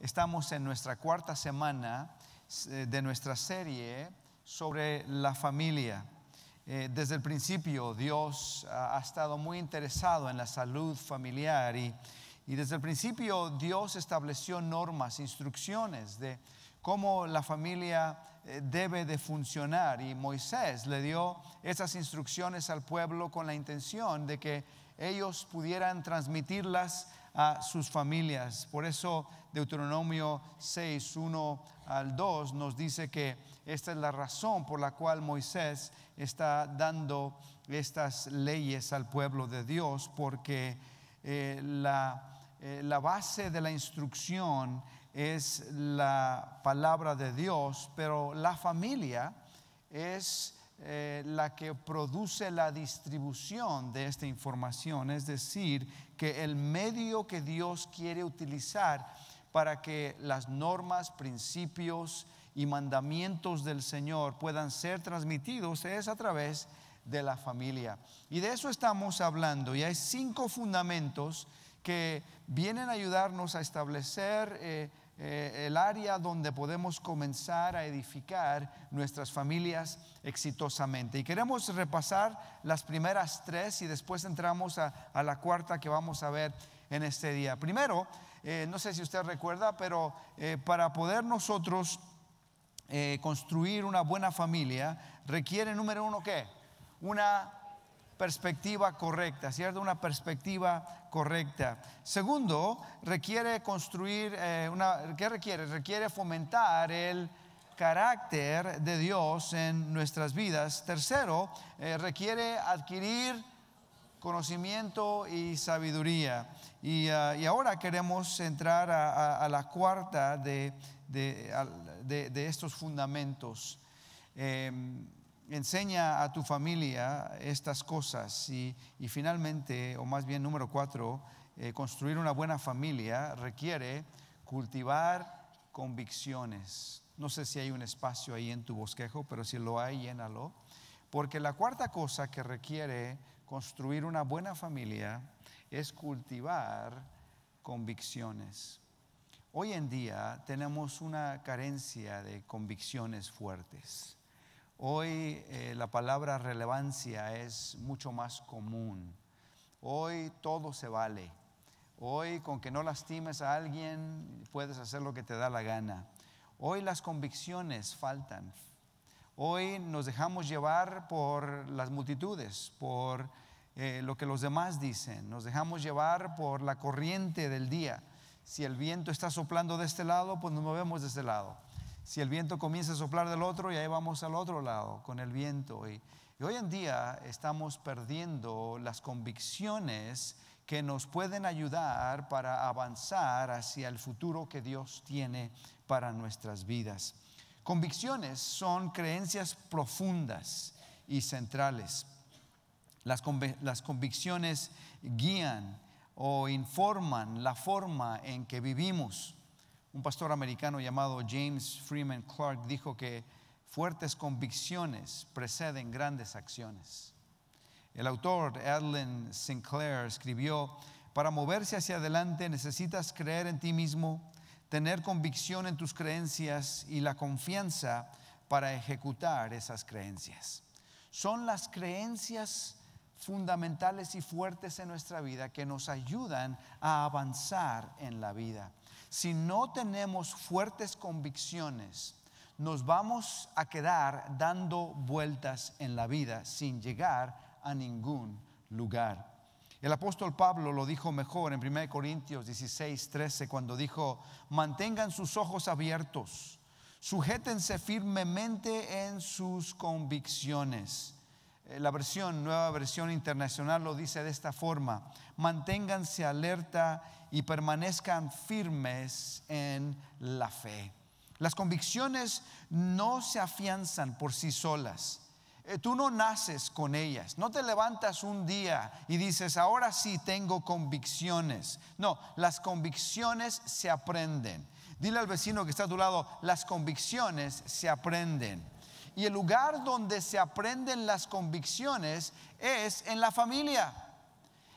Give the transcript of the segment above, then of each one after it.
estamos en nuestra cuarta semana eh, de nuestra serie sobre la familia. Eh, desde el principio Dios ha estado muy interesado en la salud familiar y, y desde el principio Dios estableció normas, instrucciones de cómo la familia eh, debe de funcionar y Moisés le dio esas instrucciones al pueblo con la intención de que ellos pudieran transmitirlas a sus familias. Por eso Deuteronomio 6, 1 al 2 nos dice que esta es la razón por la cual Moisés está dando estas leyes al pueblo de Dios, porque eh, la, eh, la base de la instrucción es la palabra de Dios, pero la familia es eh, la que produce la distribución de esta información, es decir, que el medio que Dios quiere utilizar para que las normas, principios y mandamientos del Señor puedan ser transmitidos es a través de la familia. Y de eso estamos hablando. Y hay cinco fundamentos que vienen a ayudarnos a establecer eh, eh, el área donde podemos comenzar a edificar nuestras familias exitosamente. Y queremos repasar las primeras tres y después entramos a, la cuarta que vamos a ver en este día. Primero, eh, no sé si usted recuerda, pero eh, para poder nosotros eh, construir una buena familia requiere, número uno, ¿qué? Una perspectiva correcta, ¿cierto? Una perspectiva correcta. Segundo, requiere construir una, ¿qué requiere? Requiere fomentar el carácter de Dios en nuestras vidas. Tercero, eh, requiere adquirir conocimiento y sabiduría. Y, ah, ahora queremos entrar a, la cuarta de, estos fundamentos. Em, enseña a tu familia estas cosas y, finalmente, o más bien número cuatro, eh, construir una buena familia requiere cultivar convicciones. No sé si hay un espacio ahí en tu bosquejo, pero si lo hay, llénalo. Porque la cuarta cosa que requiere construir una buena familia es cultivar convicciones. Hoy en día tenemos una carencia de convicciones fuertes. Hoy eh, la palabra relevancia es mucho más común. Hoy todo se vale. Hoy con que no lastimes a alguien puedes hacer lo que te da la gana. Hoy las convicciones faltan. Hoy nos dejamos llevar por las multitudes, por eh, lo que los demás dicen. Nos dejamos llevar por la corriente del día. Si el viento está soplando de este lado, pues nos movemos de este lado. Si el viento comienza a soplar del otro, y ahí vamos al otro lado con el viento. y hoy en día estamos perdiendo las convicciones que nos pueden ayudar para avanzar hacia el futuro que Dios tiene para nuestras vidas. Convicciones son creencias profundas y centrales. Las, convicciones guían o informan la forma en que vivimos. Un pastor americano llamado James Freeman Clark dijo que fuertes convicciones preceden grandes acciones. El autor Adeline Sinclair escribió, para moverse hacia adelante necesitas creer en ti mismo, tener convicción en tus creencias y la confianza para ejecutar esas creencias. Son las creencias fundamentales y fuertes en nuestra vida que nos ayudan a avanzar en la vida. Si no tenemos fuertes convicciones, nos vamos a quedar dando vueltas en la vida sin llegar a ningún lugar. El apóstol Pablo lo dijo mejor en 1 Corintios 16, 13, cuando dijo, mantengan sus ojos abiertos, sujétense firmemente en sus convicciones. Eh, la versión, nueva versión internacional lo dice de esta forma, manténganse alerta y permanezcan firmes en la fe. Las convicciones no se afianzan por sí solas eh, tú no naces con ellas, no te levantas un día y dices, ahora sí tengo convicciones. No, las convicciones se aprenden. Dile al vecino que está a tu lado, las convicciones se aprenden. Y el lugar donde se aprenden las convicciones es en la familia.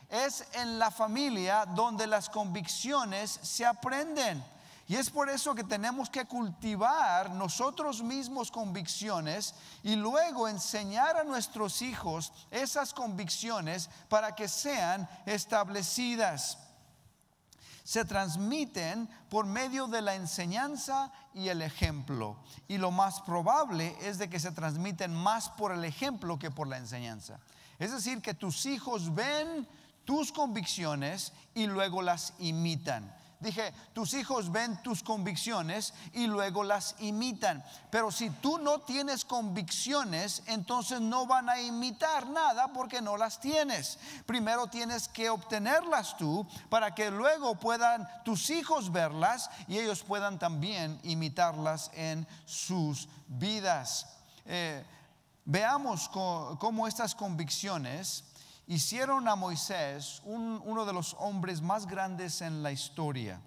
Es en la familia donde las convicciones se aprenden. Y es por eso que tenemos que cultivar nosotros mismos convicciones y luego enseñar a nuestros hijos esas convicciones para que sean establecidas. Se transmiten por medio de la enseñanza y el ejemplo. Y lo más probable es de que se transmiten más por el ejemplo que por la enseñanza. Es decir, que tus hijos ven tus convicciones y luego las imitan. Dije, tus hijos ven tus convicciones y luego las imitan. Pero si tú no tienes convicciones, entonces no van a imitar nada porque no las tienes. Primero tienes que obtenerlas tú para que luego puedan tus hijos verlas y ellos puedan también imitarlas en sus vidas. Eh, veamos cómo estas convicciones hicieron a Moisés uno de los hombres más grandes en la historia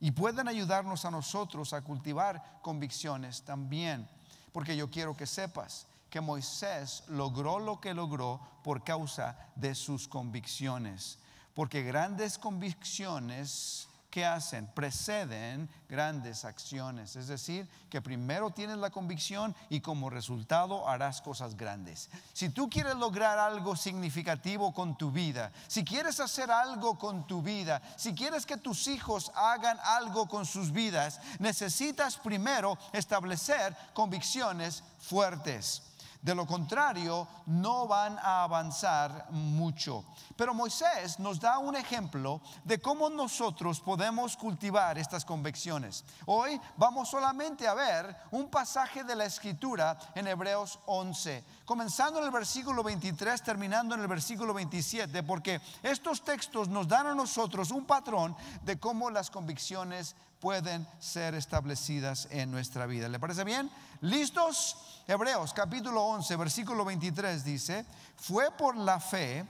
y pueden ayudarnos a nosotros a cultivar convicciones también, porque yo quiero que sepas que Moisés logró lo que logró por causa de sus convicciones, porque grandes convicciones ¿qué hacen? Preceden grandes acciones. Es decir, que primero tienes la convicción y como resultado harás cosas grandes. Si tú quieres lograr algo significativo con tu vida, si quieres hacer algo con tu vida, si quieres que tus hijos hagan algo con sus vidas, necesitas primero establecer convicciones fuertes. De lo contrario, no van a avanzar mucho. Pero Moisés nos da un ejemplo de cómo nosotros podemos cultivar estas convicciones. Hoy vamos solamente a ver un pasaje de la escritura en Hebreos 11, comenzando en el versículo 23, terminando en el versículo 27, porque estos textos nos dan a nosotros un patrón de cómo las convicciones pueden ser establecidas en nuestra vida. ¿Le parece bien? ¿Listos? Hebreos capítulo 11, versículo 23 dice, fue por la fe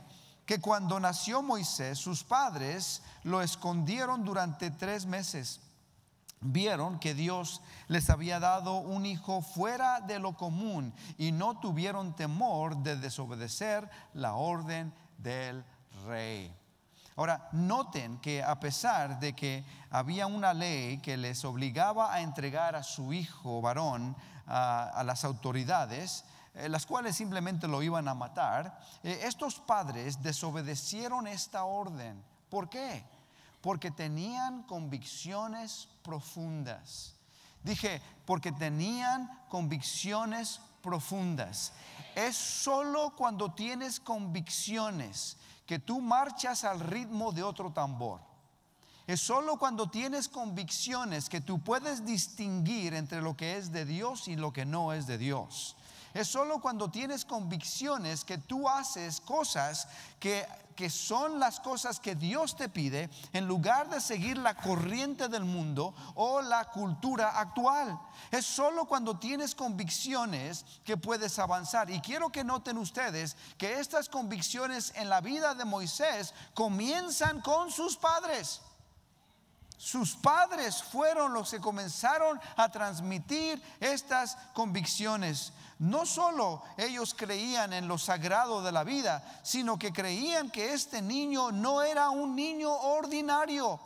que cuando nació Moisés, sus padres lo escondieron durante tres meses. Vieron que Dios les había dado un hijo fuera de lo común y no tuvieron temor de desobedecer la orden del rey. Ahora, noten que a pesar de que había una ley que les obligaba a entregar a su hijo varón a, las autoridades, eh, las cuales simplemente lo iban a matar, eh, estos padres desobedecieron esta orden. ¿Por qué? Porque tenían convicciones profundas. Dije, porque tenían convicciones profundas. Es solo cuando tienes convicciones que tú marchas al ritmo de otro tambor. Es solo cuando tienes convicciones que tú puedes distinguir entre lo que es de Dios y lo que no es de Dios. Es solo cuando tienes convicciones que tú haces cosas que, son las cosas que Dios te pide en lugar de seguir la corriente del mundo o la cultura actual. Es solo cuando tienes convicciones que puedes avanzar. Y quiero que noten ustedes que estas convicciones en la vida de Moisés comienzan con sus padres. Sus padres fueron los que comenzaron a transmitir estas convicciones. No solo ellos creían en lo sagrado de la vida, sino que creían que este niño no era un niño ordinario.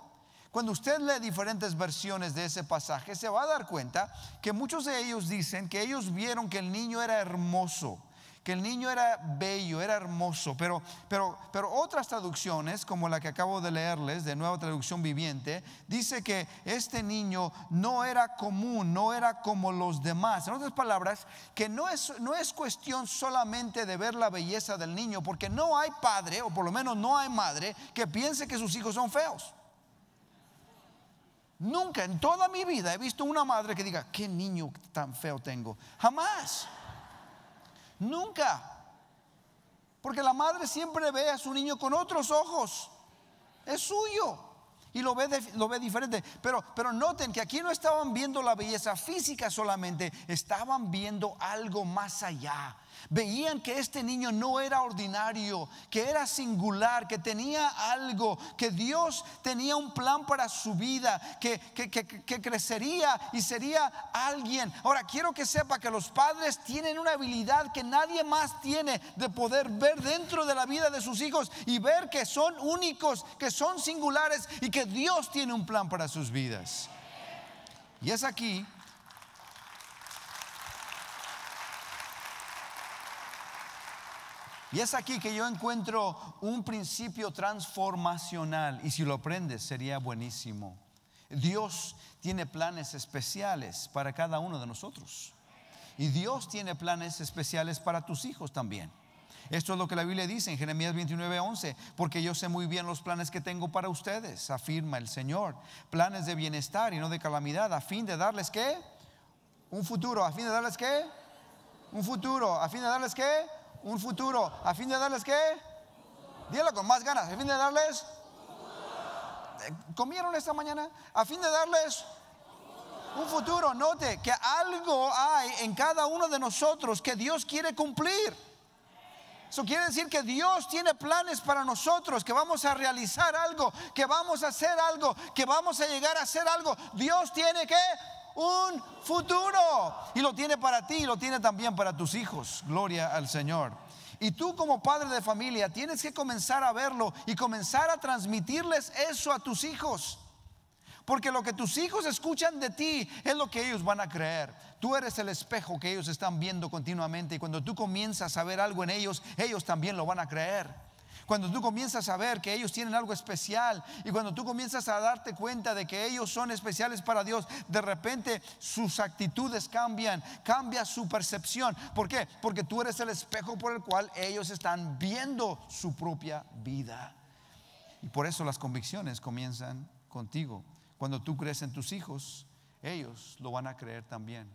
Cuando usted lee diferentes versiones de ese pasaje, se va a dar cuenta que muchos de ellos dicen que ellos vieron que el niño era hermoso que el niño era bello, era hermoso, pero, pero, pero otras traducciones, como la que acabo de leerles, de nueva traducción viviente, dice que este niño no era común, no era como los demás. En otras palabras, que no es, no es cuestión solamente de ver la belleza del niño, porque no hay padre, o por lo menos no hay madre, que piense que sus hijos son feos. Nunca en toda mi vida he visto una madre que diga, qué niño tan feo tengo. Jamás. Nunca. Porque la madre siempre ve a su niño con otros ojos. Es suyo. Y lo ve, lo ve diferente. Pero, pero noten que aquí no estaban viendo la belleza física solamente, estaban viendo algo más allá Veían que este niño no era ordinario, que era singular, que tenía algo, que Dios tenía un plan para su vida, que, crecería y sería alguien. Ahora, quiero que sepa que los padres tienen una habilidad que nadie más tiene de poder ver dentro de la vida de sus hijos y ver que son únicos, que son singulares y que Dios tiene un plan para sus vidas. Y es aquí Y es aquí que yo encuentro un principio transformacional y si lo aprendes sería buenísimo. Dios tiene planes especiales para cada uno de nosotros. Y Dios tiene planes especiales para tus hijos también. Esto es lo que la Biblia dice en Jeremías 29, 11, porque yo sé muy bien los planes que tengo para ustedes, afirma el Señor, planes de bienestar y no de calamidad, a fin de darles qué? Un futuro, a fin de darles qué? Un futuro, a fin de darles qué? un futuro. ¿A fin de darles qué? Dígalo con más ganas. ¿A fin de darles? Eh, ¿Comieron esta mañana? ¿A fin de darles? Un futuro. Note que algo hay en cada uno de nosotros que Dios quiere cumplir. Eso quiere decir que Dios tiene planes para nosotros, que vamos a realizar algo, que vamos a hacer algo, que vamos a llegar a hacer algo. Dios tiene que un futuro. Y lo tiene para ti y lo tiene también para tus hijos. Gloria al Señor. Y tú como padre de familia tienes que comenzar a verlo y comenzar a transmitirles eso a tus hijos. Porque lo que tus hijos escuchan de ti es lo que ellos van a creer. Tú eres el espejo que ellos están viendo continuamente y cuando tú comienzas a ver algo en ellos, ellos también lo van a creer. Cuando tú comienzas a ver que ellos tienen algo especial y cuando tú comienzas a darte cuenta de que ellos son especiales para Dios, de repente sus actitudes cambian, cambia su percepción. ¿Por qué? Porque tú eres el espejo por el cual ellos están viendo su propia vida. Y por eso las convicciones comienzan contigo. Cuando tú crees en tus hijos, ellos lo van a creer también.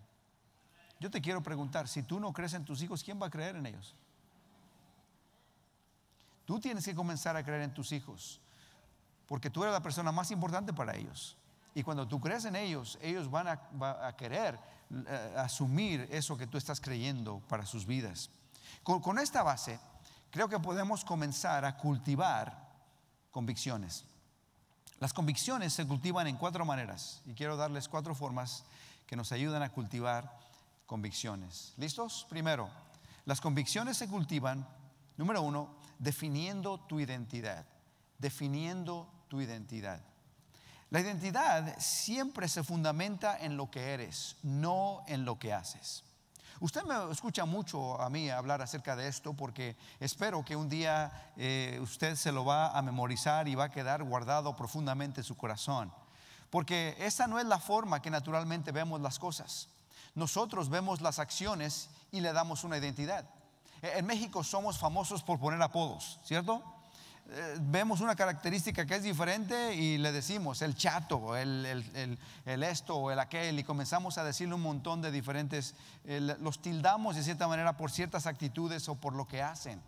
Yo te quiero preguntar, si tú no crees en tus hijos, ¿quién va a creer en ellos? Tú tienes que comenzar a creer en tus hijos, porque tú eres la persona más importante para ellos. Y cuando tú crees en ellos, ellos van a, querer eh, asumir eso que tú estás creyendo para sus vidas. Con, con esta base, creo que podemos comenzar a cultivar convicciones. Las convicciones se cultivan en cuatro maneras y quiero darles cuatro formas que nos ayudan a cultivar convicciones. ¿Listos? Primero, las convicciones se cultivan, número uno, definiendo tu identidad, definiendo tu identidad. La identidad siempre se fundamenta en lo que eres, no en lo que haces. Usted me escucha mucho a mí hablar acerca de esto porque espero que un día eh, usted se lo va a memorizar y va a quedar guardado profundamente en su corazón. Porque esa no es la forma que naturalmente vemos las cosas. Nosotros vemos las acciones y le damos una identidad. Eh, en México somos famosos por poner apodos, ¿cierto? Eh, vemos una característica que es diferente y le decimos el chato, el, esto o el aquel y comenzamos a decirle un montón de diferentes, eh, los tildamos de cierta manera por ciertas actitudes o por lo que hacen.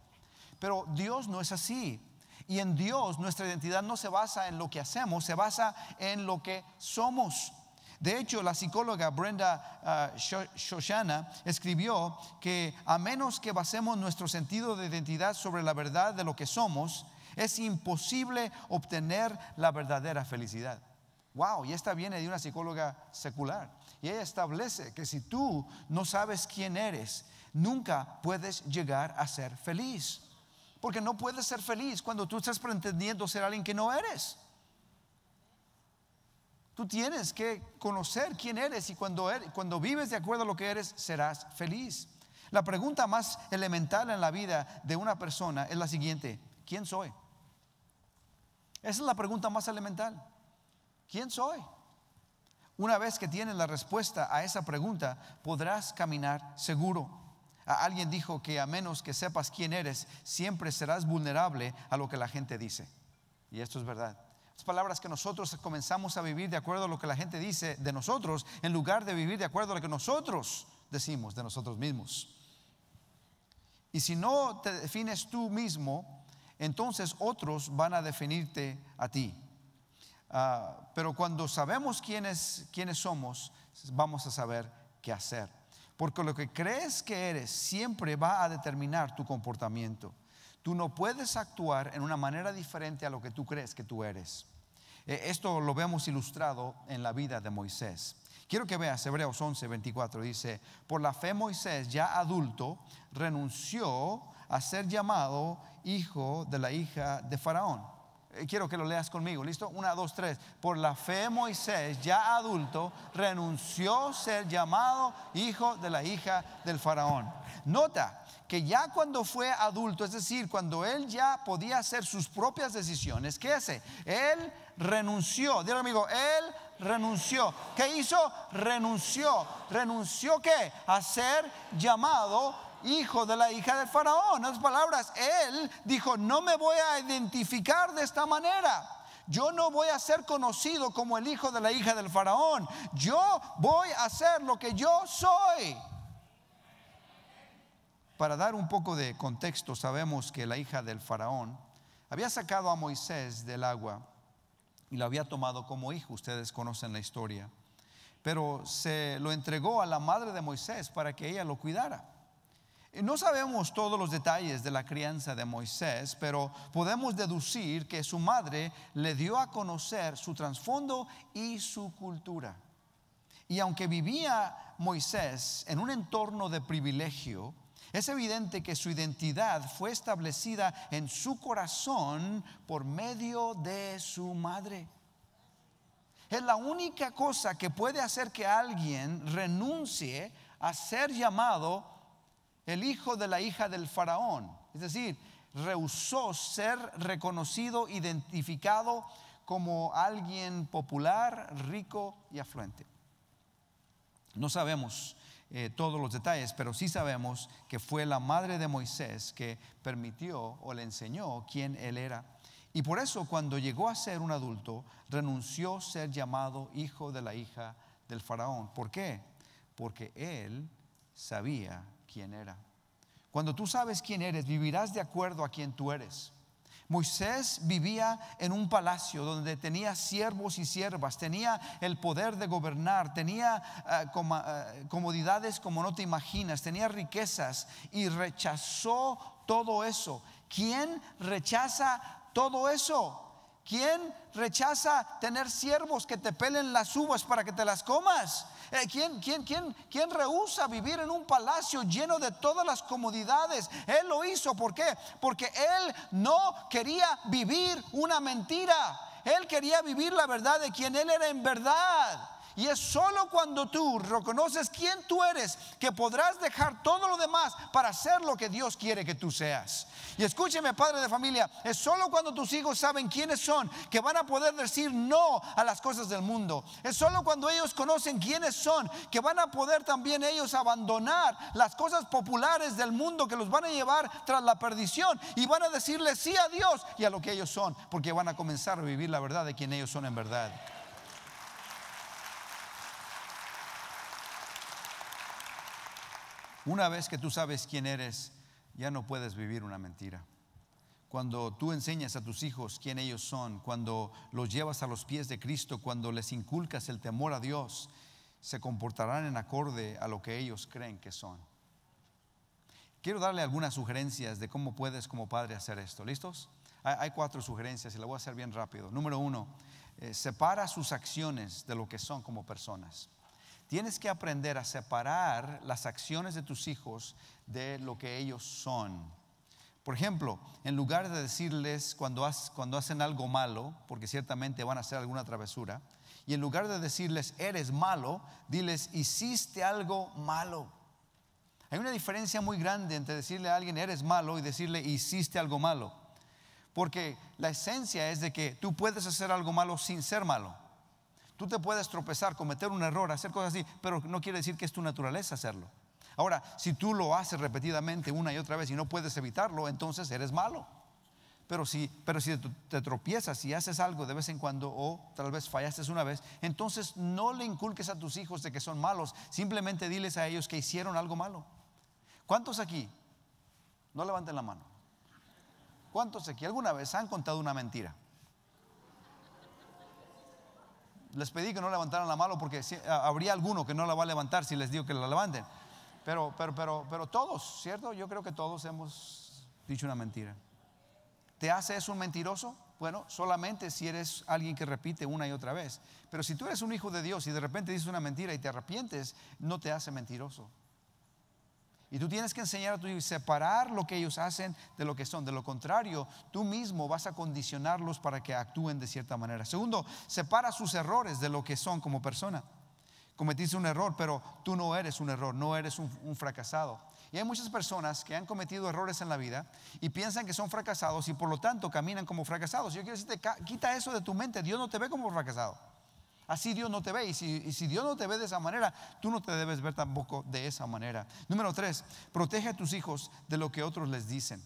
Pero Dios no es así. Y en Dios nuestra identidad no se basa en lo que hacemos, se basa en lo que somos. De hecho, la psicóloga Brenda ah, Shoshana escribió que a menos que basemos nuestro sentido de identidad sobre la verdad de lo que somos, es imposible obtener la verdadera felicidad. Wow, y esta viene de una psicóloga secular. Y ella establece que si tú no sabes quién eres, nunca puedes llegar a ser feliz. Porque no puedes ser feliz cuando tú estás pretendiendo ser alguien que no eres. Tú tienes que conocer quién eres y cuando, eres, cuando vives de acuerdo a lo que eres, serás feliz. La pregunta más elemental en la vida de una persona es la siguiente, ¿quién soy? Esa es la pregunta más elemental. ¿Quién soy? Una vez que tienes la respuesta a esa pregunta, podrás caminar seguro. alguien dijo que a menos que sepas quién eres, siempre serás vulnerable a lo que la gente dice. Y esto es verdad palabras que nosotros comenzamos a vivir de acuerdo a lo que la gente dice de nosotros, en lugar de vivir de acuerdo a lo que nosotros decimos de nosotros mismos. Y si no te defines tú mismo, entonces otros van a definirte a ti. Ah, pero cuando sabemos quiénes, quiénes somos, vamos a saber qué hacer. Porque lo que crees que eres siempre va a determinar tu comportamiento. Tú no puedes actuar en una manera diferente a lo que tú crees que tú eres. E, esto lo vemos ilustrado en la vida de Moisés. Quiero que veas Hebreos 11, 24. Dice, por la fe Moisés, ya adulto, renunció a ser llamado hijo de la hija de Faraón. Eh, quiero que lo leas conmigo, ¿listo? Una, dos, tres. Por la fe Moisés, ya adulto, renunció a ser llamado hijo de la hija del faraón. Nota, que ya cuando fue adulto, es decir, cuando él ya podía hacer sus propias decisiones, ¿qué hace? Él renunció. Dígame, amigo, él renunció. ¿Qué hizo? Renunció. ¿Renunció qué? A ser llamado hijo de la hija del faraón. En otras palabras, él dijo, no me voy a identificar de esta manera. Yo no voy a ser conocido como el hijo de la hija del faraón. Yo voy a ser lo que yo soy. Para dar un poco de contexto, sabemos que la hija del faraón había sacado a Moisés del agua y lo había tomado como hijo, ustedes conocen la historia, pero se lo entregó a la madre de Moisés para que ella lo cuidara. Eh, no sabemos todos los detalles de la crianza de Moisés, pero podemos deducir que su madre le dio a conocer su trasfondo y su cultura. Y aunque vivía Moisés en un entorno de privilegio, es evidente que su identidad fue establecida en su corazón por medio de su madre. Es la única cosa que puede hacer que alguien renuncie a ser llamado el hijo de la hija del faraón. Es decir, rehusó ser reconocido, identificado como alguien popular, rico y afluente. No sabemos eh, todos los detalles, pero sí sabemos que fue la madre de Moisés que permitió o le enseñó quién él era. Y por eso cuando llegó a ser un adulto, renunció a ser llamado hijo de la hija del faraón. ¿Por qué? Porque él sabía quién era. Cuando tú sabes quién eres, vivirás de acuerdo a quién tú eres. Moisés vivía en un palacio donde tenía siervos y siervas, tenía el poder de gobernar, tenía eh, eh, comodidades como no te imaginas, tenía riquezas y rechazó todo eso. ¿Quién rechaza todo eso? ¿Quién rechaza tener siervos que te pelen las uvas para que te las comas? Eh, ¿Quién, quién, quién, quién rehúsa vivir en un palacio lleno de todas las comodidades? Él lo hizo, ¿por qué? Porque él no quería vivir una mentira. Él quería vivir la verdad de quien él era en verdad. Y es solo cuando tú reconoces quién tú eres que podrás dejar todo lo demás para hacer lo que Dios quiere que tú seas. Y escúcheme, padre de familia, es solo cuando tus hijos saben quiénes son que van a poder decir no a las cosas del mundo. Es solo cuando ellos conocen quiénes son que van a poder también ellos abandonar las cosas populares del mundo que los van a llevar tras la perdición y van a decirle sí a Dios y a lo que ellos son, porque van a comenzar a vivir la verdad de quién ellos son en verdad. Una vez que tú sabes quién eres, ya no puedes vivir una mentira. Cuando tú enseñas a tus hijos quién ellos son, cuando los llevas a los pies de Cristo, cuando les inculcas el temor a Dios, se comportarán en acorde a lo que ellos creen que son. Quiero darle algunas sugerencias de cómo puedes como padre hacer esto. ¿Listos? Hay, cuatro sugerencias y la voy a hacer bien rápido. Número uno, eh, separa sus acciones de lo que son como personas. Tienes que aprender a separar las acciones de tus hijos de lo que ellos son. Por ejemplo, en lugar de decirles cuando, hacen algo malo, porque ciertamente van a hacer alguna travesura, y en lugar de decirles eres malo, diles hiciste algo malo. Hay una diferencia muy grande entre decirle a alguien eres malo y decirle hiciste algo malo. Porque la esencia es de que tú puedes hacer algo malo sin ser malo. Tú te puedes tropezar, cometer un error, hacer cosas así, pero no quiere decir que es tu naturaleza hacerlo. Ahora, si tú lo haces repetidamente una y otra vez y no puedes evitarlo, entonces eres malo. Pero si, pero si te tropiezas y haces algo de vez en cuando o tal vez fallaste una vez, entonces no le inculques a tus hijos de que son malos, simplemente diles a ellos que hicieron algo malo. ¿Cuántos aquí? No levanten la mano. ¿Cuántos aquí alguna vez han contado una mentira? Les pedí que no levantaran la mano porque habría alguno que no la va a levantar si les digo que la levanten. Pero, pero, pero, pero todos, ¿cierto? Yo creo que todos hemos dicho una mentira. ¿Te hace eso un mentiroso? Bueno, solamente si eres alguien que repite una y otra vez. Pero si tú eres un hijo de Dios y de repente dices una mentira y te arrepientes, no te hace mentiroso. Y tú tienes que enseñar a tu hijo separar lo que ellos hacen de lo que son. De lo contrario, tú mismo vas a condicionarlos para que actúen de cierta manera. Segundo, separa sus errores de lo que son como persona. Cometiste un error, pero tú no eres un error, no eres un, un fracasado. Y hay muchas personas que han cometido errores en la vida y piensan que son fracasados y por lo tanto caminan como fracasados. Yo quiero decirte, quita eso de tu mente. Dios no te ve como fracasado. Así Dios no te ve. Y si, Dios no te ve de esa manera, tú no te debes ver tampoco de esa manera. Número tres, protege a tus hijos de lo que otros les dicen.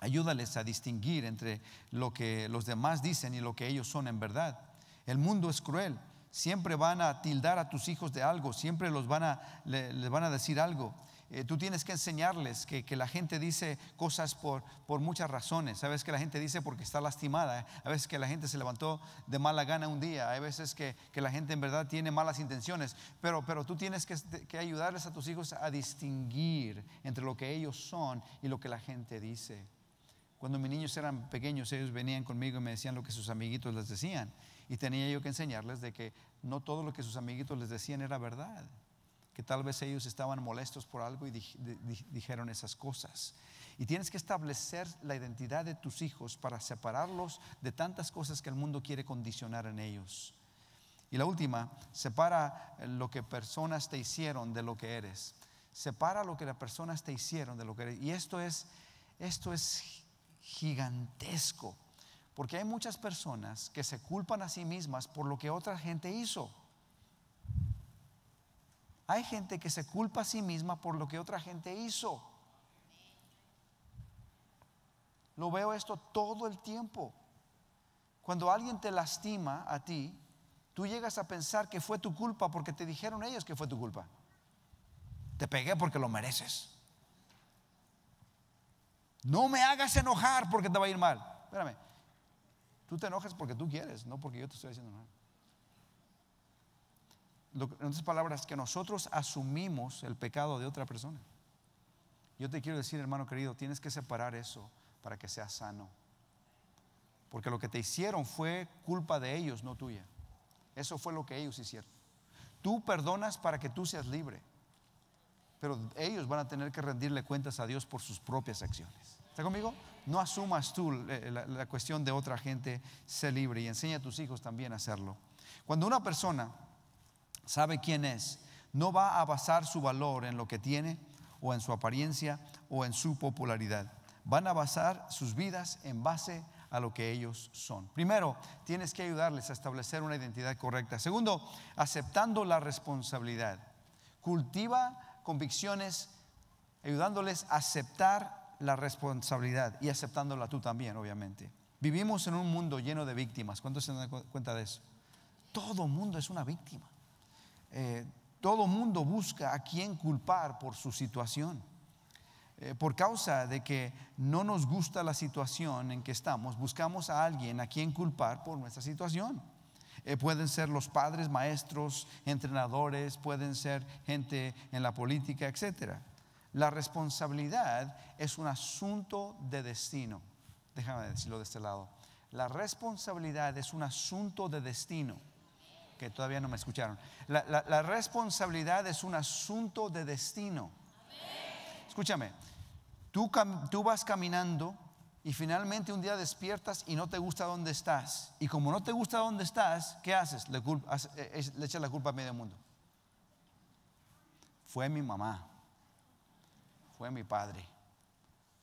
Ayúdales a distinguir entre lo que los demás dicen y lo que ellos son en verdad. El mundo es cruel. Siempre van a tildar a tus hijos de algo. Siempre los van a, les van a decir algo. Eh, tú tienes que enseñarles que, la gente dice cosas por, muchas razones. A veces que la gente dice porque está lastimada, ¿eh? a veces que la gente se levantó de mala gana un día, hay veces que, la gente en verdad tiene malas intenciones, pero, tú tienes que, que ayudarles a tus hijos a distinguir entre lo que ellos son y lo que la gente dice. Cuando mis niños eran pequeños, ellos venían conmigo y me decían lo que sus amiguitos les decían. Y tenía yo que enseñarles de que no todo lo que sus amiguitos les decían era verdad que tal vez ellos estaban molestos por algo y dijeron esas cosas. Y tienes que establecer la identidad de tus hijos para separarlos de tantas cosas que el mundo quiere condicionar en ellos. Y la última, separa lo que personas te hicieron de lo que eres. Separa lo que las personas te hicieron de lo que eres. Y esto es, esto es gigantesco, porque hay muchas personas que se culpan a sí mismas por lo que otra gente hizo. Hay gente que se culpa a sí misma por lo que otra gente hizo. Lo veo esto todo el tiempo. Cuando alguien te lastima a ti, tú llegas a pensar que fue tu culpa porque te dijeron ellos que fue tu culpa. Te pegué porque lo mereces. No me hagas enojar porque te va a ir mal. Espérame. Tú te enojas porque tú quieres, no porque yo te estoy haciendo mal en otras palabras, que nosotros asumimos el pecado de otra persona. Yo te quiero decir, hermano querido, tienes que separar eso para que sea sano. Porque lo que te hicieron fue culpa de ellos, no tuya. Eso fue lo que ellos hicieron. Tú perdonas para que tú seas libre. Pero ellos van a tener que rendirle cuentas a Dios por sus propias acciones. ¿Está conmigo? No asumas tú eh, eh, la, cuestión de otra gente, sé libre y enseña a tus hijos también a hacerlo. Cuando una persona sabe quién es, no va a basar su valor en lo que tiene o en su apariencia o en su popularidad. Van a basar sus vidas en base a lo que ellos son. Primero, tienes que ayudarles a establecer una identidad correcta. Segundo, aceptando la responsabilidad. Cultiva convicciones ayudándoles a aceptar la responsabilidad y aceptándola tú también, obviamente. Vivimos en un mundo lleno de víctimas. ¿Cuántos se dan cuenta de eso? Todo mundo es una víctima. Eh, todo mundo busca a quién culpar por su situación. Eh, por causa de que no nos gusta la situación en que estamos, buscamos a alguien a quien culpar por nuestra situación. Eh, pueden ser los padres, maestros, entrenadores, pueden ser gente en la política, etc. La responsabilidad es un asunto de destino. Déjame decirlo de este lado. La responsabilidad es un asunto de destino que todavía no me escucharon. La, responsabilidad es un asunto de destino. Escúchame, tú, vas caminando y finalmente un día despiertas y no te gusta dónde estás. Y como no te gusta dónde estás, ¿qué haces? Le, eh, le echas la culpa a medio mundo. Fue mi mamá, fue mi padre.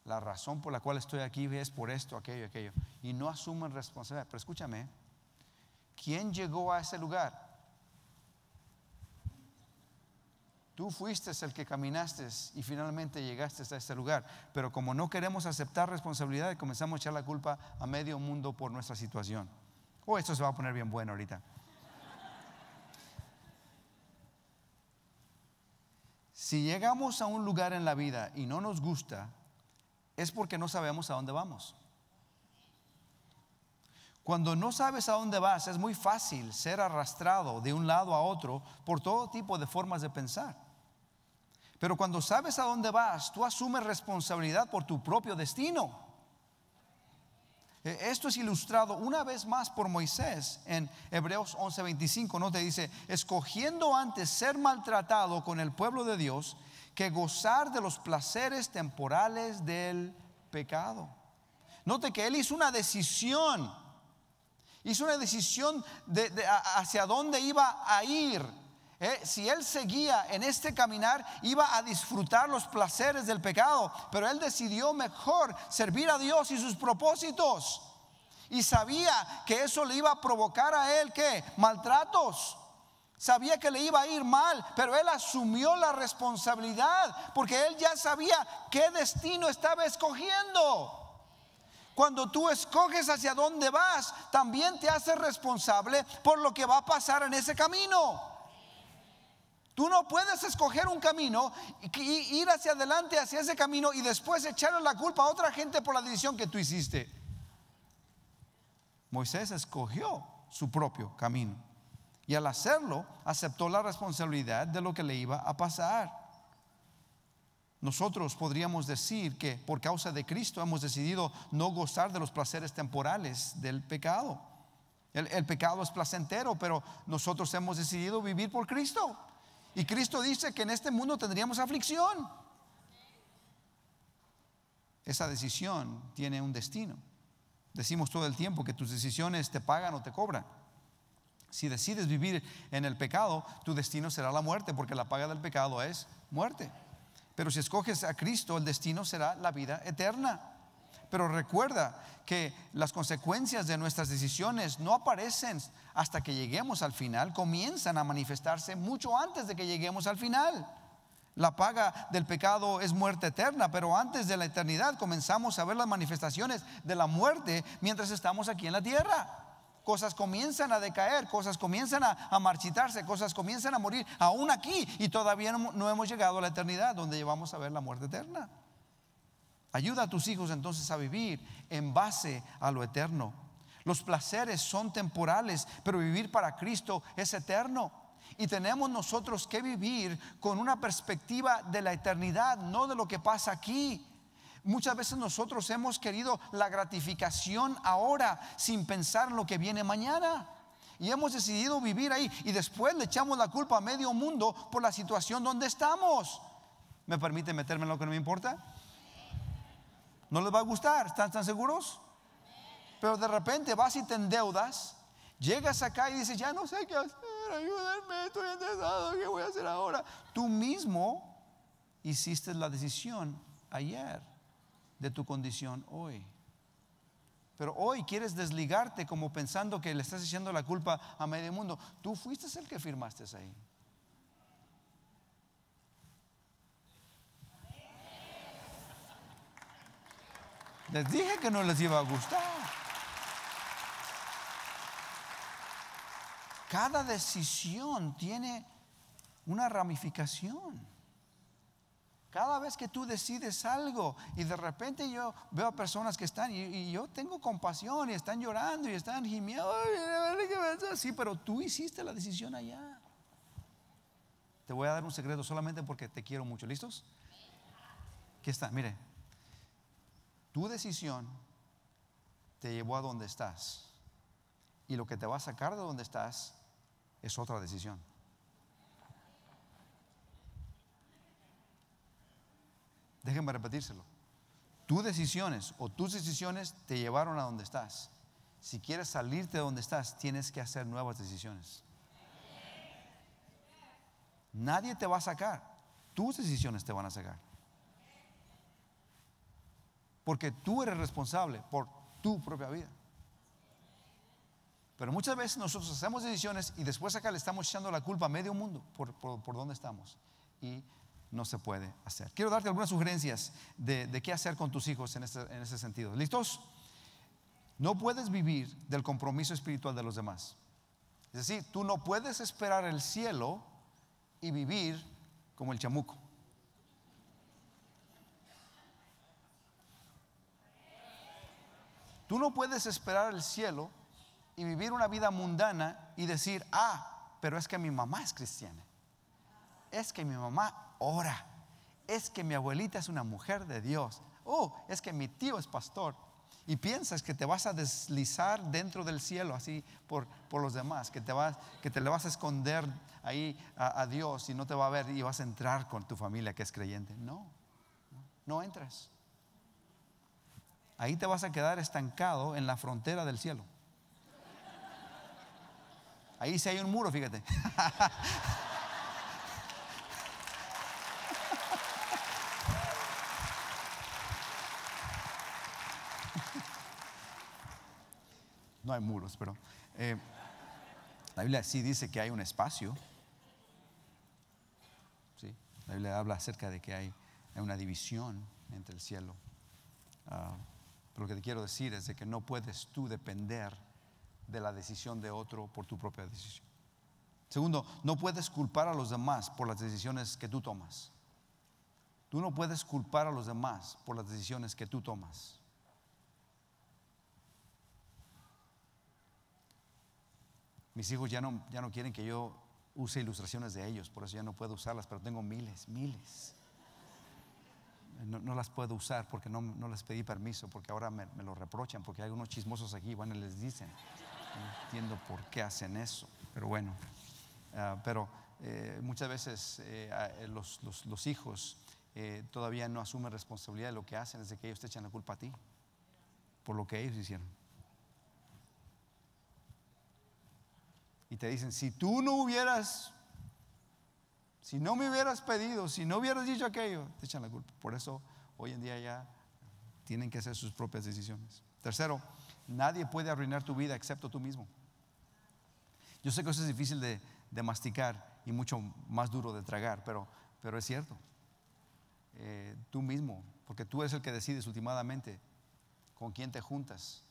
La razón por la cual estoy aquí es por esto, aquello, aquello. Y no asumen responsabilidad. Pero escúchame, ¿Quién llegó a ese lugar? Tú fuiste el que caminaste y finalmente llegaste a ese lugar. Pero como no queremos aceptar responsabilidad, comenzamos a echar la culpa a medio mundo por nuestra situación. Oh, esto se va a poner bien bueno ahorita. Si llegamos a un lugar en la vida y no nos gusta, es porque no sabemos a dónde vamos. Cuando no sabes a dónde vas, es muy fácil ser arrastrado de un lado a otro por todo tipo de formas de pensar. Pero cuando sabes a dónde vas, tú asumes responsabilidad por tu propio destino. E, esto es ilustrado una vez más por Moisés en Hebreos 11:25. No te dice, escogiendo antes ser maltratado con el pueblo de Dios que gozar de los placeres temporales del pecado. Note que él hizo una decisión Hizo una decisión de, hacia dónde iba a ir. ¿eh? si él seguía en este caminar, iba a disfrutar los placeres del pecado, pero él decidió mejor servir a Dios y sus propósitos. Y sabía que eso le iba a provocar a él que maltratos. Sabía que le iba a ir mal, pero él asumió la responsabilidad porque él ya sabía qué destino estaba escogiendo. Cuando tú escoges hacia dónde vas, también te haces responsable por lo que va a pasar en ese camino. Tú no puedes escoger un camino y ir hacia adelante hacia ese camino y después echarle la culpa a otra gente por la decisión que tú hiciste. Moisés escogió su propio camino y al hacerlo aceptó la responsabilidad de lo que le iba a pasar. Nosotros podríamos decir que por causa de Cristo hemos decidido no gozar de los placeres temporales del pecado. El, pecado es placentero, pero nosotros hemos decidido vivir por Cristo. Y Cristo dice que en este mundo tendríamos aflicción. Esa decisión tiene un destino. Decimos todo el tiempo que tus decisiones te pagan o te cobran. Si decides vivir en el pecado, tu destino será la muerte, porque la paga del pecado es muerte. Pero si escoges a Cristo, el destino será la vida eterna. Pero recuerda que las consecuencias de nuestras decisiones no aparecen hasta que lleguemos al final, comienzan a manifestarse mucho antes de que lleguemos al final. La paga del pecado es muerte eterna, pero antes de la eternidad comenzamos a ver las manifestaciones de la muerte mientras estamos aquí en la tierra cosas comienzan a decaer, cosas comienzan a, marchitarse, cosas comienzan a morir, aún aquí, y todavía no hemos llegado a la eternidad, donde llevamos a ver la muerte eterna. Ayuda a tus hijos entonces a vivir en base a lo eterno. Los placeres son temporales, pero vivir para Cristo es eterno. Y tenemos nosotros que vivir con una perspectiva de la eternidad, no de lo que pasa aquí. Muchas veces nosotros hemos querido la gratificación ahora sin pensar lo que viene mañana. Y hemos decidido vivir ahí y después le echamos la culpa a medio mundo por la situación donde estamos. ¿Me permite meterme en lo que no me importa? ¿No les va a gustar? ¿Están tan seguros? Pero de repente vas y te endeudas, llegas acá y dices, ya no sé qué hacer, ayúdame, estoy endeudado, ¿qué voy a hacer ahora? Tú mismo hiciste la decisión ayer de tu condición hoy. Pero hoy quieres desligarte como pensando que le estás Haciendo la culpa a medio mundo. Tú fuiste el que firmaste ahí. Les dije que no les iba a gustar. Cada decisión tiene una ramificación. Cada vez que tú decides algo y de repente yo veo a personas que están y, yo tengo compasión y están llorando y están gimiendo, sí, pero tú hiciste la decisión allá. Te voy a dar un secreto solamente porque te quiero mucho. ¿Listos? Aquí está, mire. Tu decisión te llevó a donde estás. Y lo que te va a sacar de donde estás es otra decisión. Déjenme repetírselo. Tus decisiones o tus decisiones te llevaron a donde estás. Si quieres salirte de donde estás, tienes que hacer nuevas decisiones. Nadie te va a sacar. Tus decisiones te van a sacar. Porque tú eres responsable por tu propia vida. Pero muchas veces nosotros hacemos decisiones y después acá le estamos echando la culpa a medio mundo por, por, dónde estamos. Y no se puede hacer. Quiero darte algunas sugerencias de, qué hacer con tus hijos en ese, en ese sentido. ¿Listos? No puedes vivir del compromiso espiritual de los demás. Es decir, tú no puedes esperar el cielo y vivir como el chamuco. Tú no puedes esperar el cielo y vivir una vida mundana y decir, ah, pero es que mi mamá es cristiana. Es que mi mamá ahora. Es que mi abuelita es una mujer de Dios. Oh, es que mi tío es pastor. Y piensas que te vas a deslizar dentro del cielo, así por, por los demás, que te, vas, que te le vas a esconder ahí a, a Dios y no te va a ver y vas a entrar con tu familia que es creyente. No, no entras. Ahí te vas a quedar estancado en la frontera del cielo. Ahí sí hay un muro, fíjate. No hay muros, pero eh, la Biblia sí dice que hay un espacio. La Biblia habla acerca de que hay, una división entre el cielo. Ah, pero lo que te quiero decir es de que no puedes tú depender de la decisión de otro por tu propia decisión. Segundo, no puedes culpar a los demás por las decisiones que tú tomas. Tú no puedes culpar a los demás por las decisiones que tú tomas. Mis hijos ya no, ya no quieren que yo use ilustraciones de ellos, por eso ya no puedo usarlas, pero tengo miles, miles. No, las puedo usar porque no, les pedí permiso, porque ahora me, lo reprochan, porque hay unos chismosos aquí, bueno, les dicen. No entiendo por qué hacen eso, pero bueno. Ah, pero eh, muchas veces eh, eh, los, hijos todavía no asumen responsabilidad de lo que hacen, es de que ellos te echan la culpa a ti por lo que ellos hicieron. Y te dicen, si tú no hubieras, si no me hubieras pedido, si no hubieras dicho aquello, te echan la culpa. Por eso hoy en día ya tienen que hacer sus propias decisiones. Tercero, nadie puede arruinar tu vida excepto tú mismo. Yo sé que eso es difícil de, masticar y mucho más duro de tragar, pero, pero es cierto. Eh, tú mismo, porque tú eres el que decides últimamente con quién te juntas,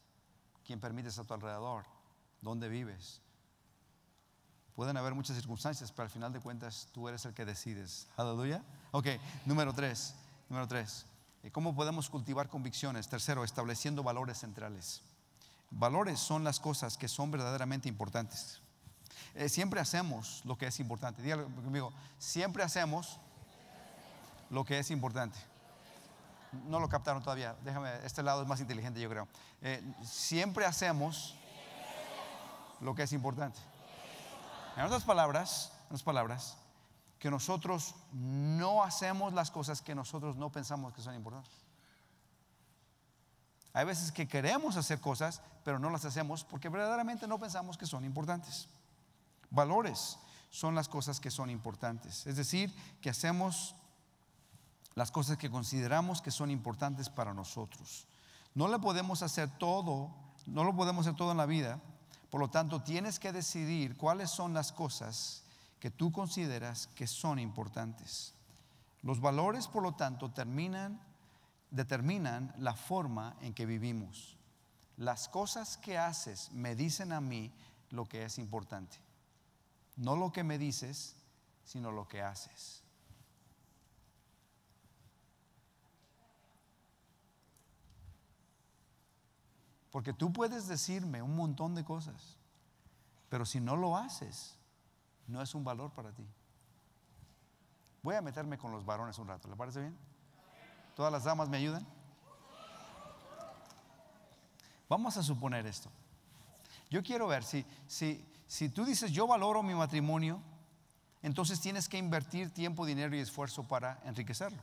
quién permites a tu alrededor, dónde vives, Pueden haber muchas circunstancias, pero al final de cuentas tú eres el que decides. Aleluya. Ok, número tres. Número tres. Eh, ¿Cómo podemos cultivar convicciones? Tercero, estableciendo valores centrales. Valores son las cosas que son verdaderamente importantes. Eh, siempre hacemos lo que es importante. Dígalo conmigo, siempre hacemos lo que es importante. No lo captaron todavía. Déjame, este lado es más inteligente, yo creo. Eh, siempre hacemos lo que es importante. En otras palabras, palabras, que nosotros no hacemos las cosas que nosotros no pensamos que son importantes. Hay veces que queremos hacer cosas, pero no las hacemos porque verdaderamente no pensamos que son importantes. Valores son las cosas que son importantes. Es decir, que hacemos las cosas que consideramos que son importantes para nosotros. No le podemos hacer todo, no lo podemos hacer todo en la vida, por lo tanto, tienes que decidir cuáles son las cosas que tú consideras que son importantes. Los valores, por lo tanto, determinan la forma en que vivimos. Las cosas que haces me dicen a mí lo que es importante. No lo que me dices, sino lo que haces. Porque tú puedes decirme un montón de cosas, pero si no lo haces, no es un valor para ti. Voy a meterme con los varones un rato, ¿le parece bien? ¿Todas las damas me ayudan? Vamos a suponer esto. Yo quiero ver, si, si, si tú dices yo valoro mi matrimonio, entonces tienes que invertir tiempo, dinero y esfuerzo para enriquecerlo.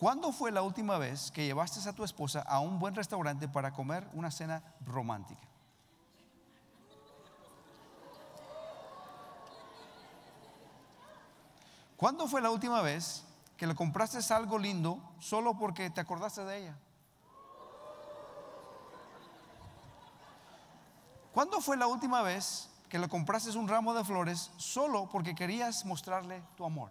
¿Cuándo fue la última vez que llevaste a tu esposa a un buen restaurante para comer una cena romántica? ¿Cuándo fue la última vez que le compraste algo lindo solo porque te acordaste de ella? ¿Cuándo fue la última vez que le compraste un ramo de flores solo porque querías mostrarle tu amor?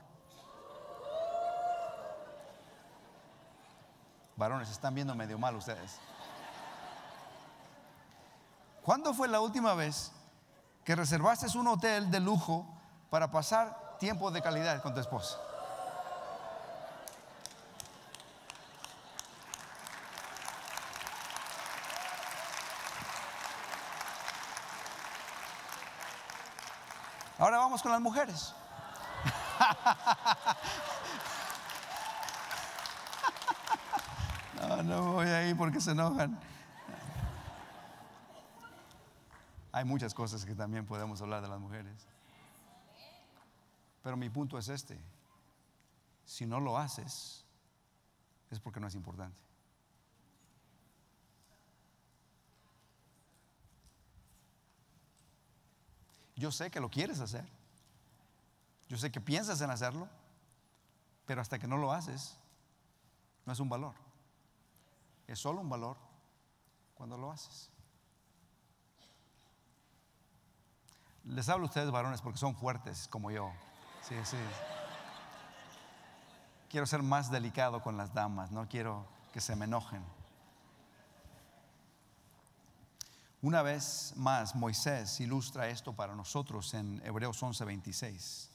Varones, están viendo medio mal ustedes. ¿Cuándo fue la última vez que reservaste un hotel de lujo para pasar tiempo de calidad con tu esposa? Ahora vamos con las mujeres. no, voy ahí porque se enojan. Hay muchas cosas que también podemos hablar de las mujeres. Pero mi punto es este. Si no lo haces, es porque no es importante. Yo sé que lo quieres hacer. Yo sé que piensas en hacerlo. Pero hasta que no lo haces, no es un valor es solo un valor cuando lo haces. Les hablo a ustedes varones porque son fuertes como yo. Sí, sí. Quiero ser más delicado con las damas, no quiero que se me enojen. Una vez más, Moisés ilustra esto para nosotros en Hebreos 11:26.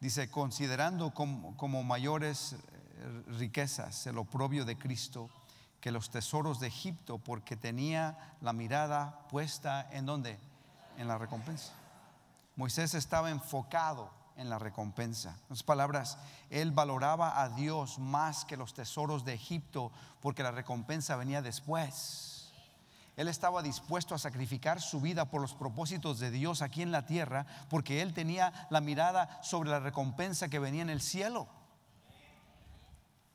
Dice, considerando como, como mayores eh, riquezas el oprobio de Cristo, que los tesoros de Egipto porque tenía la mirada puesta en donde En la recompensa. Moisés estaba enfocado en la recompensa. En otras palabras, él valoraba a Dios más que los tesoros de Egipto porque la recompensa venía después. Él estaba dispuesto a sacrificar su vida por los propósitos de Dios aquí en la tierra porque él tenía la mirada sobre la recompensa que venía en el cielo.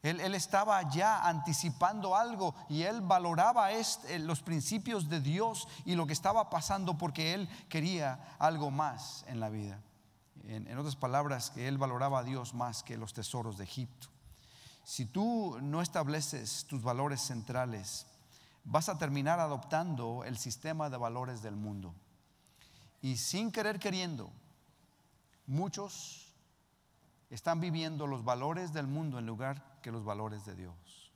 Él, estaba ya anticipando algo y él valoraba eh, los principios de Dios y lo que estaba pasando porque él quería algo más en la vida. en, otras palabras, que él valoraba a Dios más que los tesoros de Egipto. Si tú no estableces tus valores centrales, vas a terminar adoptando el sistema de valores del mundo. Y sin querer queriendo, muchos están viviendo los valores del mundo en lugar que los valores de Dios.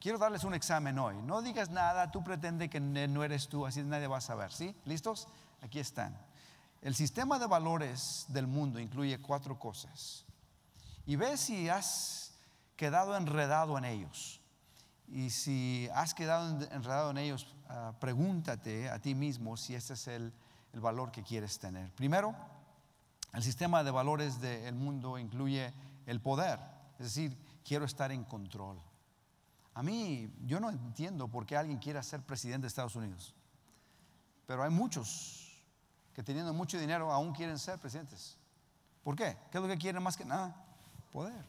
Quiero darles un examen hoy. No digas nada, tú pretende que no eres tú, así nadie va a saber. ¿Sí? ¿Listos? Aquí están. El sistema de valores del mundo incluye cuatro cosas. Y ve si has quedado enredado en ellos. Y si has quedado enredado en ellos, ah, pregúntate a ti mismo si ese es el, el valor que quieres tener. Primero, el sistema de valores del mundo incluye el poder, es decir, quiero estar en control. A mí, yo no entiendo por qué alguien quiera ser presidente de Estados Unidos, pero hay muchos que teniendo mucho dinero aún quieren ser presidentes. ¿Por qué? ¿Qué es lo que quieren más que nada? Poder.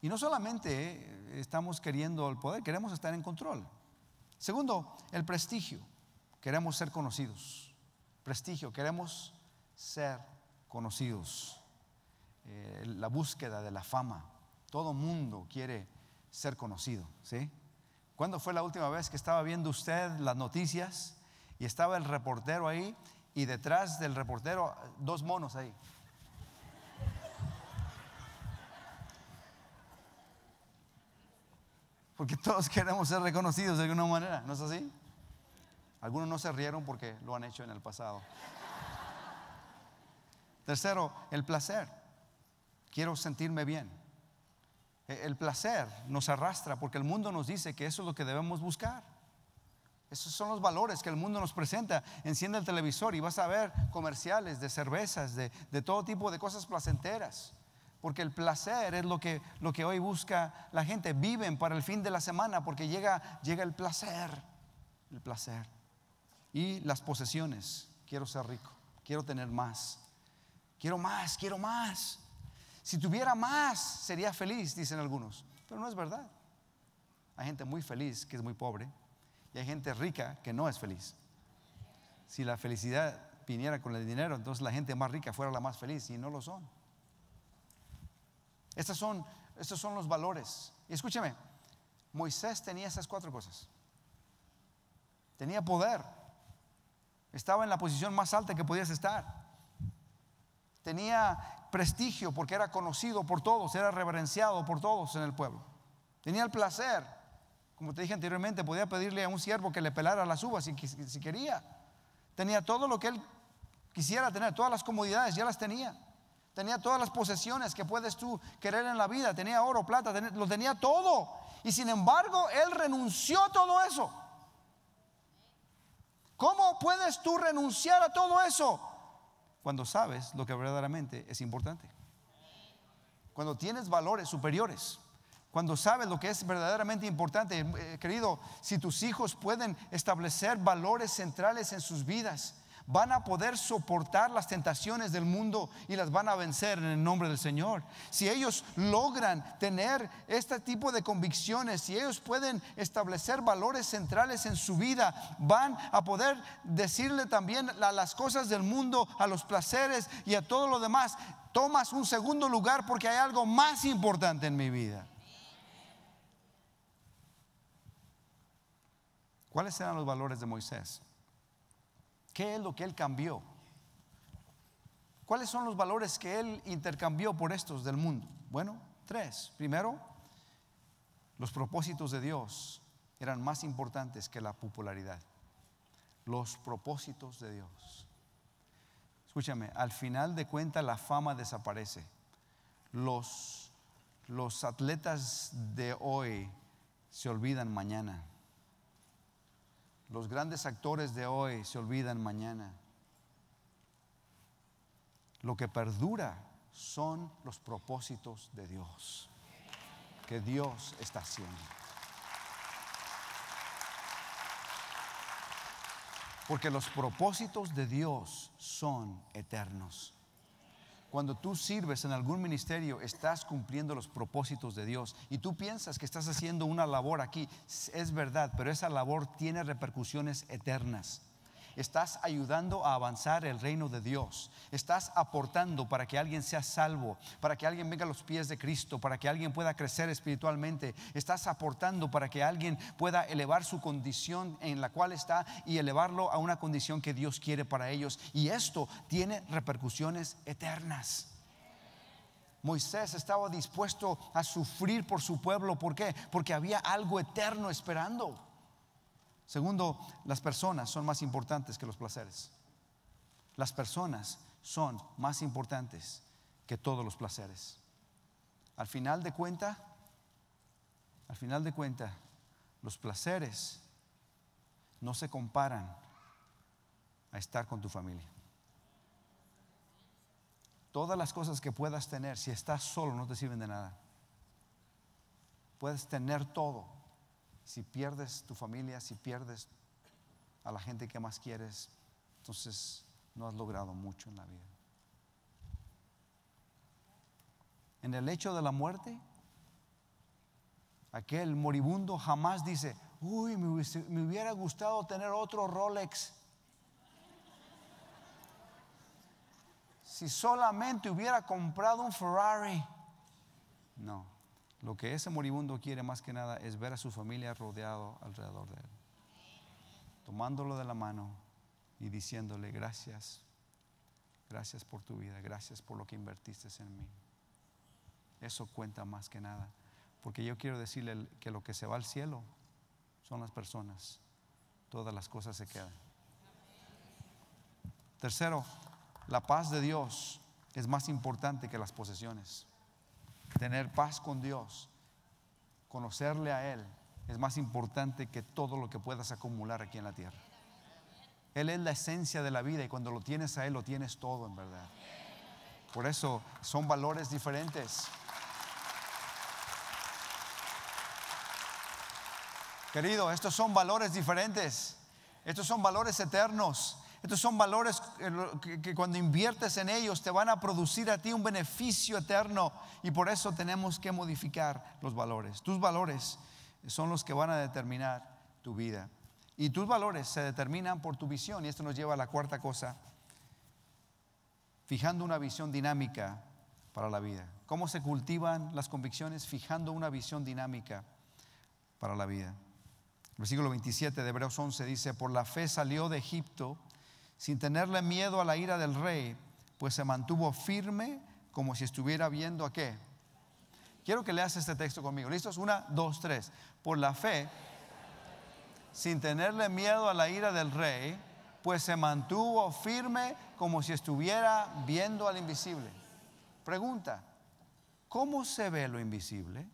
Y no solamente eh, estamos queriendo el poder, queremos estar en control. Segundo, el prestigio. Queremos ser conocidos prestigio, queremos ser conocidos. Eh, la búsqueda de la fama. Todo mundo quiere ser conocido, ¿sí? ¿Cuándo fue la última vez que estaba viendo usted las noticias y estaba el reportero ahí y detrás del reportero dos monos ahí? Porque todos queremos ser reconocidos de alguna manera, ¿no es así? Algunos no se rieron porque lo han hecho en el pasado. Tercero, el placer. Quiero sentirme bien. E, el placer nos arrastra porque el mundo nos dice que eso es lo que debemos buscar. Esos son los valores que el mundo nos presenta. Enciende el televisor y vas a ver comerciales de cervezas, de, todo tipo de cosas placenteras. Porque el placer es lo que, hoy busca la gente. Viven para el fin de la semana porque llega, llega el placer. El placer. Y las posesiones. Quiero ser rico, quiero tener más. Quiero más, quiero más. Si tuviera más, sería feliz, dicen algunos. Pero no es verdad. Hay gente muy feliz que es muy pobre y hay gente rica que no es feliz. Si la felicidad viniera con el dinero, entonces la gente más rica fuera la más feliz y no lo son. Estos son, estos son los valores. Y escúcheme Moisés tenía esas cuatro cosas. Tenía poder, estaba en la posición más alta que podías estar. Tenía prestigio porque era conocido por todos, era reverenciado por todos en el pueblo. Tenía el placer. Como te dije anteriormente, podía pedirle a un siervo que le pelara las uvas si, quería. Tenía todo lo que él quisiera tener, todas las comodidades, ya las tenía. Tenía todas las posesiones que puedes tú querer en la vida. Tenía oro, plata, lo tenía todo. Y sin embargo, él renunció a todo eso ¿Cómo puedes tú renunciar a todo eso? Cuando sabes lo que verdaderamente es importante. Cuando tienes valores superiores. Cuando sabes lo que es verdaderamente importante. Eh, querido, si tus hijos pueden establecer valores centrales en sus vidas van a poder soportar las tentaciones del mundo y las van a vencer en el nombre del Señor. Si ellos logran tener este tipo de convicciones, si ellos pueden establecer valores centrales en su vida, van a poder decirle también a las cosas del mundo, a los placeres y a todo lo demás, tomas un segundo lugar porque hay algo más importante en mi vida. ¿Cuáles eran los valores de Moisés? ¿Qué es lo que él cambió? ¿Cuáles son los valores que él intercambió por estos del mundo? Bueno, tres. Primero, los propósitos de Dios eran más importantes que la popularidad. Los propósitos de Dios. Escúchame, al final de cuentas la fama desaparece. Los, los atletas de hoy se olvidan mañana. Los grandes actores de hoy se olvidan mañana. Lo que perdura son los propósitos de Dios, que Dios está haciendo. Porque los propósitos de Dios son eternos. Cuando tú sirves en algún ministerio, estás cumpliendo los propósitos de Dios. Y tú piensas que estás haciendo una labor aquí. Es verdad, pero esa labor tiene repercusiones eternas estás ayudando a avanzar el reino de Dios, estás aportando para que alguien sea salvo, para que alguien venga a los pies de Cristo, para que alguien pueda crecer espiritualmente, estás aportando para que alguien pueda elevar su condición en la cual está y elevarlo a una condición que Dios quiere para ellos. Y esto tiene repercusiones eternas. Moisés estaba dispuesto a sufrir por su pueblo. ¿Por qué? Porque había algo eterno esperando. Segundo, las personas son más importantes que los placeres. Las personas son más importantes que todos los placeres. Al final de cuenta, al final de cuenta, los placeres no se comparan a estar con tu familia. Todas las cosas que puedas tener, si estás solo, no te sirven de nada. Puedes tener todo, si pierdes tu familia, si pierdes a la gente que más quieres, entonces no has logrado mucho en la vida. En el hecho de la muerte, aquel moribundo jamás dice, uy, me, hubiera gustado tener otro Rolex. Si solamente hubiera comprado un Ferrari. No. Lo que ese moribundo quiere más que nada es ver a su familia rodeado alrededor de él, tomándolo de la mano y diciéndole gracias, gracias por tu vida, gracias por lo que invertiste en mí. Eso cuenta más que nada, porque yo quiero decirle que lo que se va al cielo son las personas, todas las cosas se quedan. Tercero, la paz de Dios es más importante que las posesiones tener paz con Dios, conocerle a Él, es más importante que todo lo que puedas acumular aquí en la tierra. Él es la esencia de la vida y cuando lo tienes a Él lo tienes todo en verdad. Por eso son valores diferentes. Querido, estos son valores diferentes. Estos son valores eternos. Estos son valores eh, que cuando inviertes en ellos te van a producir a ti un beneficio eterno y por eso tenemos que modificar los valores. Tus valores son los que van a determinar tu vida. Y tus valores se determinan por tu visión y esto nos lleva a la cuarta cosa, fijando una visión dinámica para la vida. ¿Cómo se cultivan las convicciones? Fijando una visión dinámica para la vida. El versículo 27 de Hebreos 11 dice, por la fe salió de Egipto sin tenerle miedo a la ira del rey, pues se mantuvo firme como si estuviera viendo a qué. Quiero que leas este texto conmigo. ¿Listos? Una, dos, tres. Por la fe, sin tenerle miedo a la ira del rey, pues se mantuvo firme como si estuviera viendo al invisible. Pregunta, ¿cómo se ve lo invisible?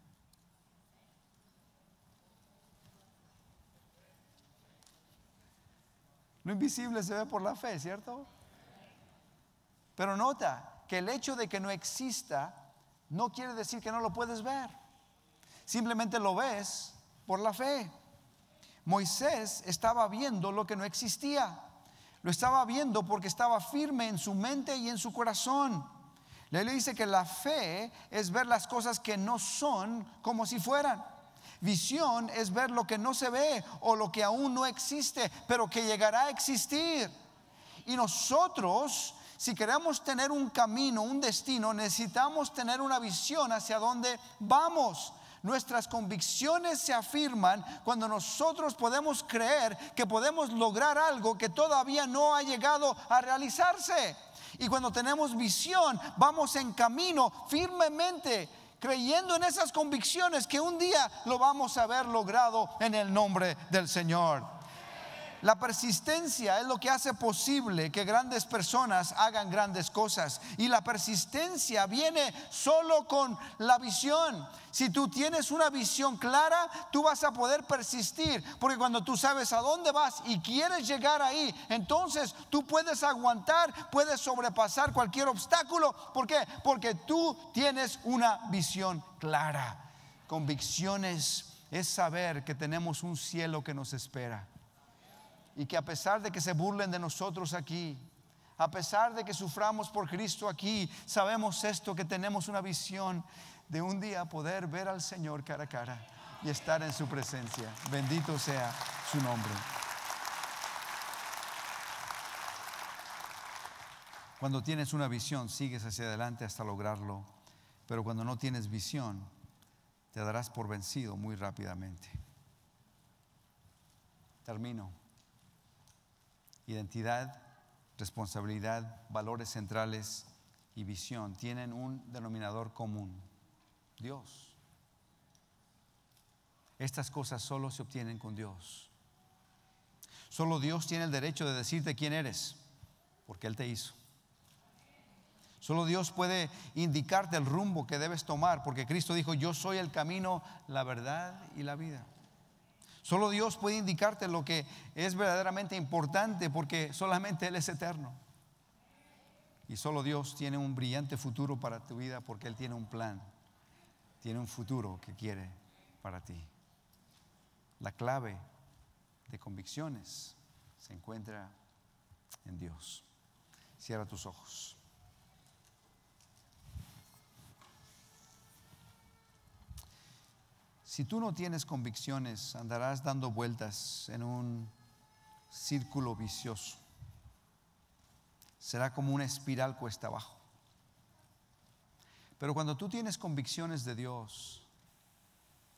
Lo invisible se ve por la fe, ¿cierto? Pero nota que el hecho de que no exista no quiere decir que no lo puedes ver. Simplemente lo ves por la fe. Moisés estaba viendo lo que no existía. Lo estaba viendo porque estaba firme en su mente y en su corazón. le dice que la fe es ver las cosas que no son como si fueran. Visión es ver lo que no se ve o lo que aún no existe, pero que llegará a existir. Y nosotros, si queremos tener un camino, un destino, necesitamos tener una visión hacia dónde vamos. Nuestras convicciones se afirman cuando nosotros podemos creer que podemos lograr algo que todavía no ha llegado a realizarse. Y cuando tenemos visión, vamos en camino firmemente creyendo en esas convicciones que un día lo vamos a haber logrado en el nombre del Señor. La persistencia es lo que hace posible que grandes personas hagan grandes cosas. Y la persistencia viene solo con la visión. Si tú tienes una visión clara, tú vas a poder persistir. Porque cuando tú sabes a dónde vas y quieres llegar ahí, entonces tú puedes aguantar, puedes sobrepasar cualquier obstáculo. ¿Por qué? Porque tú tienes una visión clara. Convicciones es saber que tenemos un cielo que nos espera y que a pesar de que se burlen de nosotros aquí, a pesar de que suframos por Cristo aquí, sabemos esto, que tenemos una visión de un día poder ver al Señor cara a cara y estar en su presencia. Bendito sea su nombre. Cuando tienes una visión, sigues hacia adelante hasta lograrlo, pero cuando no tienes visión, te darás por vencido muy rápidamente. Termino. Identidad, responsabilidad, valores centrales y visión tienen un denominador común, Dios. Estas cosas solo se obtienen con Dios. Solo Dios tiene el derecho de decirte quién eres, porque Él te hizo. Solo Dios puede indicarte el rumbo que debes tomar, porque Cristo dijo, yo soy el camino, la verdad y la vida. Solo Dios puede indicarte lo que es verdaderamente importante porque solamente Él es eterno. Y solo Dios tiene un brillante futuro para tu vida porque Él tiene un plan, tiene un futuro que quiere para ti. La clave de convicciones se encuentra en Dios. Cierra tus ojos. Si tú no tienes convicciones, andarás dando vueltas en un círculo vicioso. Será como una espiral cuesta abajo. Pero cuando tú tienes convicciones de Dios,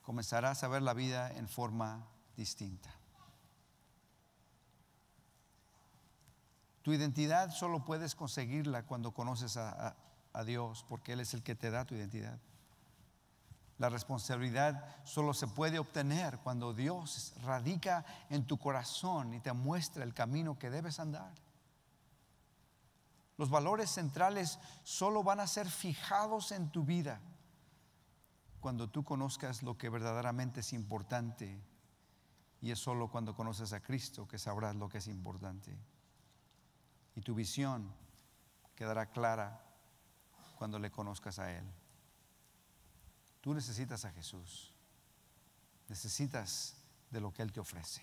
comenzarás a ver la vida en forma distinta. Tu identidad solo puedes conseguirla cuando conoces a, Dios, porque Él es el que te da tu identidad. La responsabilidad solo se puede obtener cuando Dios radica en tu corazón y te muestra el camino que debes andar. Los valores centrales solo van a ser fijados en tu vida cuando tú conozcas lo que verdaderamente es importante. Y es solo cuando conoces a Cristo que sabrás lo que es importante. Y tu visión quedará clara cuando le conozcas a Él. Tú necesitas a Jesús. Necesitas de lo que Él te ofrece.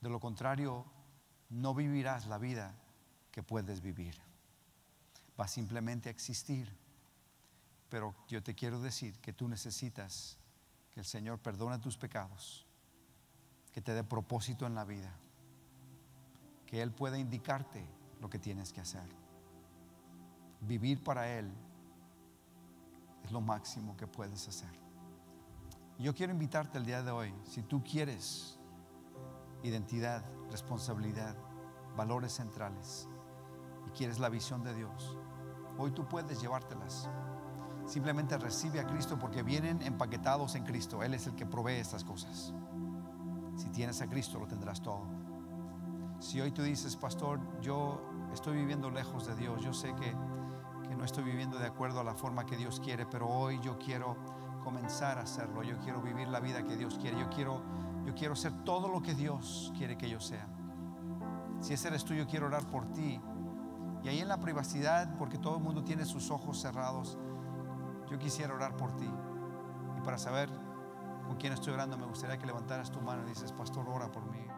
De lo contrario, no vivirás la vida que puedes vivir. Va simplemente a existir. Pero yo te quiero decir que tú necesitas que el Señor perdone tus pecados, que te dé propósito en la vida, que Él pueda indicarte lo que tienes que hacer. Vivir para Él lo máximo que puedes hacer. Yo quiero invitarte el día de hoy, si tú quieres identidad, responsabilidad, valores centrales y quieres la visión de Dios, hoy tú puedes llevártelas. Simplemente recibe a Cristo porque vienen empaquetados en Cristo. Él es el que provee estas cosas. Si tienes a Cristo lo tendrás todo. Si hoy tú dices, pastor, yo estoy viviendo lejos de Dios, yo sé que no estoy viviendo de acuerdo a la forma que Dios quiere, pero hoy yo quiero comenzar a hacerlo. Yo quiero vivir la vida que Dios quiere. Yo quiero, yo quiero ser todo lo que Dios quiere que yo sea. Si ese eres tú, yo quiero orar por ti. Y ahí en la privacidad, porque todo el mundo tiene sus ojos cerrados, yo quisiera orar por ti. Y para saber con quién estoy orando, me gustaría que levantaras tu mano y dices, pastor, ora por mí.